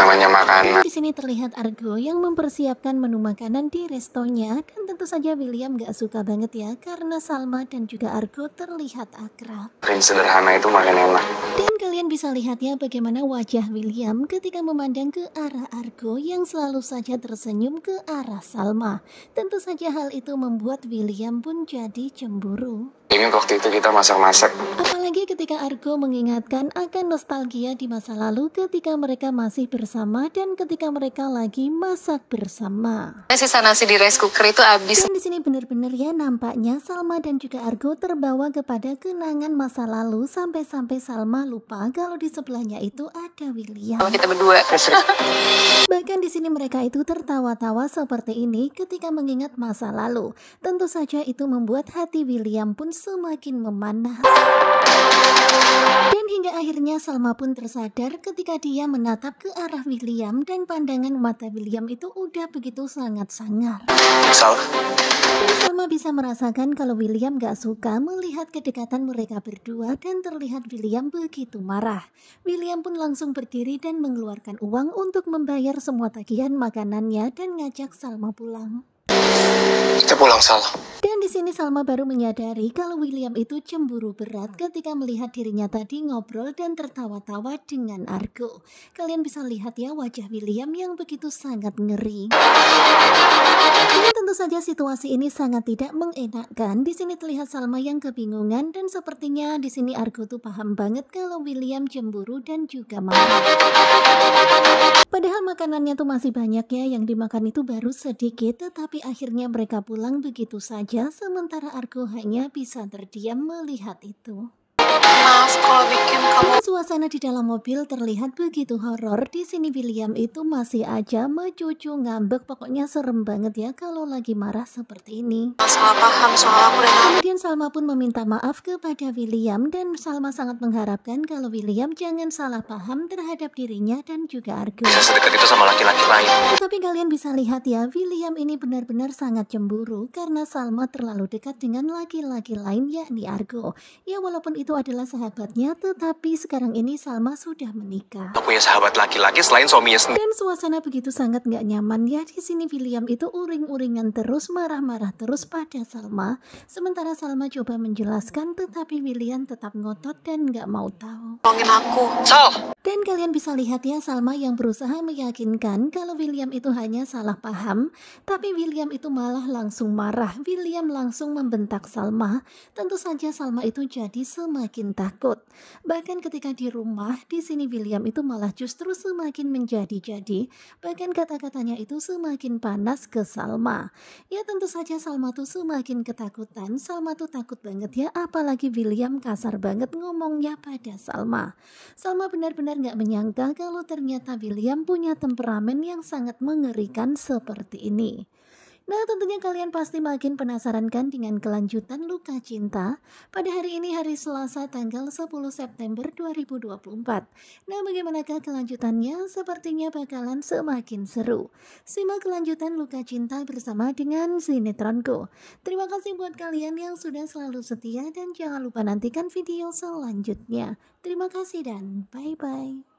namanya makanan. Di sini terlihat Argo yang mempersiapkan menu makanan di restonya dan tentu saja William gak suka banget ya karena Salma dan juga Argo terlihat akrab. Makin sederhana itu makan enak. Dan kalian bisa lihat ya bagaimana wajah William ketika memandang ke arah Argo yang selalu saja tersenyum ke arah Salma. Tentu saja hal itu membuat William pun jadi cemburu. Ini waktu itu kita masak-masak. Apalagi ketika Argo mengingatkan akan nostalgia di masa lalu ketika mereka masih bersama bersama dan ketika mereka lagi masak bersama. Sisa nasi di rice cooker itu habis. Dan di sini benar-benar ya nampaknya Salma dan juga Argo terbawa kepada kenangan masa lalu sampai-sampai Salma lupa kalau di sebelahnya itu ada William. kita berdua. Bahkan di sini mereka itu tertawa-tawa seperti ini ketika mengingat masa lalu. Tentu saja itu membuat hati William pun semakin memanas. Salma pun tersadar ketika dia menatap ke arah William dan pandangan mata William itu udah begitu sangat sangar. Sal. Salma bisa merasakan kalau William gak suka melihat kedekatan mereka berdua dan terlihat William begitu marah. William pun langsung berdiri dan mengeluarkan uang untuk membayar semua tagihan makanannya dan ngajak Salma pulang. Kita pulang, Sal di sini Salma baru menyadari kalau William itu cemburu berat ketika melihat dirinya tadi ngobrol dan tertawa-tawa dengan Argo. Kalian bisa lihat ya wajah William yang begitu sangat ngeri. Dan ya, tentu saja situasi ini sangat tidak mengenakkan. Di sini terlihat Salma yang kebingungan dan sepertinya di sini Argo tuh paham banget kalau William cemburu dan juga marah makanannya tuh masih banyak ya, yang dimakan itu baru sedikit tetapi akhirnya mereka pulang begitu saja sementara Argo hanya bisa terdiam melihat itu. Mas kalau bikin kamu Suasana di dalam mobil terlihat begitu horor. Di sini William itu masih aja mecucu ngambek. Pokoknya serem banget ya kalau lagi marah seperti ini. Salah paham soal aku dan Kemudian Salma pun meminta maaf kepada William dan Salma sangat mengharapkan kalau William jangan salah paham terhadap dirinya dan juga Argo. Sedekat itu sama laki-laki lain. Tapi kalian bisa lihat ya, William ini benar-benar sangat cemburu karena Salma terlalu dekat dengan laki-laki lain yakni Argo. Ya walaupun itu adalah sahabat sahabatnya, tetapi sekarang ini Salma sudah menikah. Aku punya sahabat laki-laki selain suaminya sendiri. Dan suasana begitu sangat nggak nyaman ya di sini William itu uring-uringan terus marah-marah terus pada Salma. Sementara Salma coba menjelaskan, tetapi William tetap ngotot dan nggak mau tahu. Tolongin aku, Sal. Dan kalian bisa lihat ya Salma yang berusaha meyakinkan kalau William itu hanya salah paham, tapi William itu malah langsung marah. William langsung membentak Salma. Tentu saja Salma itu jadi semakin takut. Bahkan ketika di rumah, di sini William itu malah justru semakin menjadi-jadi, bahkan kata-katanya itu semakin panas ke Salma. Ya tentu saja Salma tuh semakin ketakutan, Salma tuh takut banget ya, apalagi William kasar banget ngomongnya pada Salma. Salma benar-benar gak menyangka kalau ternyata William punya temperamen yang sangat mengerikan seperti ini. Nah tentunya kalian pasti makin penasaran kan dengan kelanjutan Luka Cinta pada hari ini hari Selasa tanggal 10 September 2024. Nah bagaimanakah kelanjutannya? Sepertinya bakalan semakin seru. Simak kelanjutan Luka Cinta bersama dengan Sinetronku. Terima kasih buat kalian yang sudah selalu setia dan jangan lupa nantikan video selanjutnya. Terima kasih dan bye-bye.